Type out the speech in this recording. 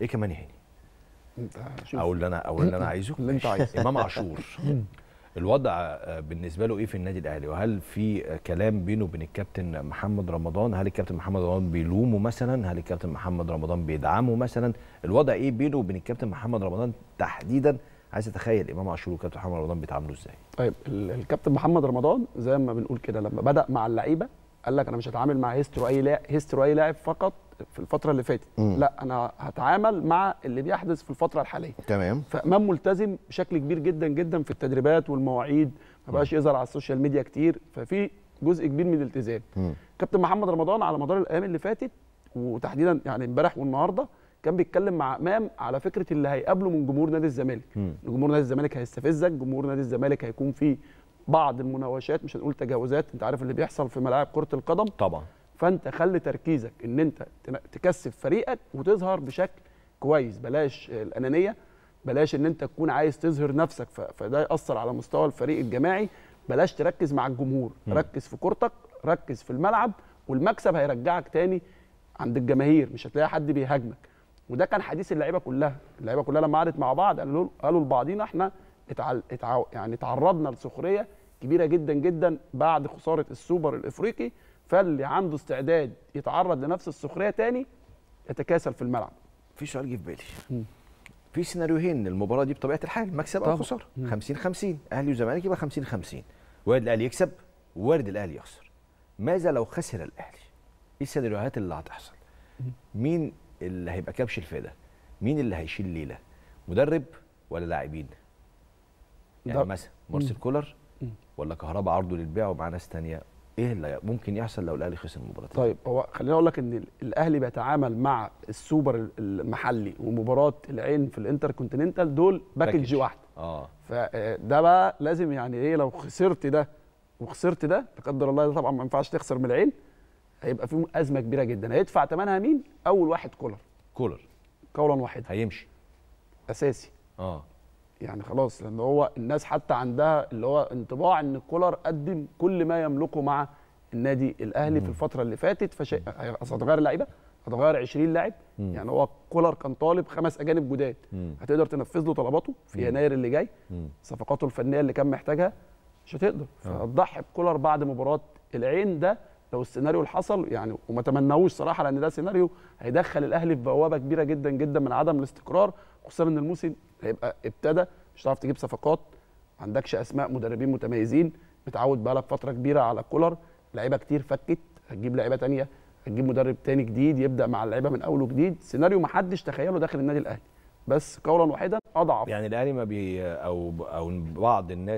ايه كمان يا هاني؟ او اللي انا او اللي انا عايزه اللي انت عايزه امام عاشور الوضع آه، بالنسبه له ايه في النادي الاهلي وهل في آه، كلام بينه وبين الكابتن محمد رمضان هل الكابتن محمد رمضان بيلومه مثلا هل الكابتن محمد رمضان بيدعمه مثلا الوضع ايه بينه وبين الكابتن محمد رمضان تحديدا عايز اتخيل امام عاشور والكابتن محمد رمضان بيتعاملوا ازاي طيب الكابتن محمد رمضان زي ما بنقول كده لما بدا مع اللعيبه قال لك انا مش هتعامل مع هيسترو اي لاعب هيسترو اي لاعب فقط في الفتره اللي فاتت لا انا هتعامل مع اللي بيحدث في الفتره الحاليه تمام فامام ملتزم بشكل كبير جدا جدا في التدريبات والمواعيد ما بقاش يظهر على السوشيال ميديا كتير ففي جزء كبير من الالتزام كابتن محمد رمضان على مدار الايام اللي فاتت وتحديدا يعني امبارح والنهارده كان بيتكلم مع امام على فكره اللي هيقابله من جمهور نادي الزمالك جمهور نادي الزمالك هيستفزك جمهور نادي الزمالك هيكون فيه بعض المناوشات مش هنقول تجاوزات انت عارف اللي بيحصل في ملاعب كره القدم طبعا فانت خلي تركيزك ان انت تكسب فريقك وتظهر بشكل كويس بلاش الانانيه بلاش ان انت تكون عايز تظهر نفسك فده ياثر على مستوى الفريق الجماعي بلاش تركز مع الجمهور م. ركز في كورتك ركز في الملعب والمكسب هيرجعك تاني عند الجماهير مش هتلاقي حد بيهاجمك وده كان حديث اللعيبه كلها اللعيبه كلها لما قعدت مع بعض قالوا قالوا لبعضينا احنا اتعال اتع... يعني تعرضنا لسخريه كبيره جدا جدا بعد خساره السوبر الافريقي فاللي عنده استعداد يتعرض لنفس السخريه تاني يتكاسل في الملعب في سؤال جه في بالي في سيناريوهين المباراه دي بطبيعه الحال مكسب او خساره 50 50 اهلي وزمالك يبقى 50 50 وارد الاهلي يكسب وارد الاهلي يخسر ماذا لو خسر الاهلي ايه السيناريوهات اللي هتحصل مين اللي هيبقى كبش الفدا مين اللي هيشيل ليله مدرب ولا لاعبين يعني مثلا مارسيل كولر ولا كهرباء عرضه للبيع ومع ناس ثانيه ايه اللي ممكن يحصل لو الاهلي خسر المباراه طيب هو خليني اقول لك ان الاهلي بيتعامل مع السوبر المحلي ومباراه العين في الانتر كونتيننتال دول باكج واحده اه فده بقى لازم يعني ايه لو خسرت ده وخسرت ده لا قدر الله ده طبعا ما ينفعش تخسر من العين هيبقى فيهم ازمه كبيره جدا هيدفع ثمنها مين اول واحد كولر كولر قولا واحدا هيمشي اساسي اه يعني خلاص لان هو الناس حتى عندها اللي هو انطباع ان كولر قدم كل ما يملكه مع النادي الاهلي في الفتره اللي فاتت فهتغير هتتغير لعيبه هتغير 20 لاعب يعني هو كولر كان طالب خمس اجانب جداد هتقدر تنفذ له طلباته في يناير اللي جاي مم. صفقاته الفنيه اللي كان محتاجها مش هتقدر آه. فهتضحي بكولر بعد مباراه العين ده لو السيناريو اللي حصل يعني وما تمناهوش صراحه لان ده سيناريو هيدخل الاهلي في بوابه كبيره جدا جدا من عدم الاستقرار خصوصا ان الموسم هيبقى ابتدى مش هتعرف تجيب صفقات ما عندكش اسماء مدربين متميزين متعود بقالك فتره كبيره على كولر لعيبه كتير فكت هتجيب لعيبه ثانيه هتجيب مدرب تاني جديد يبدا مع اللعيبه من اول وجديد سيناريو ما حدش تخيله داخل النادي الاهلي بس قولا واحدا اضعف يعني الاهلي ما بي او او بعض الناس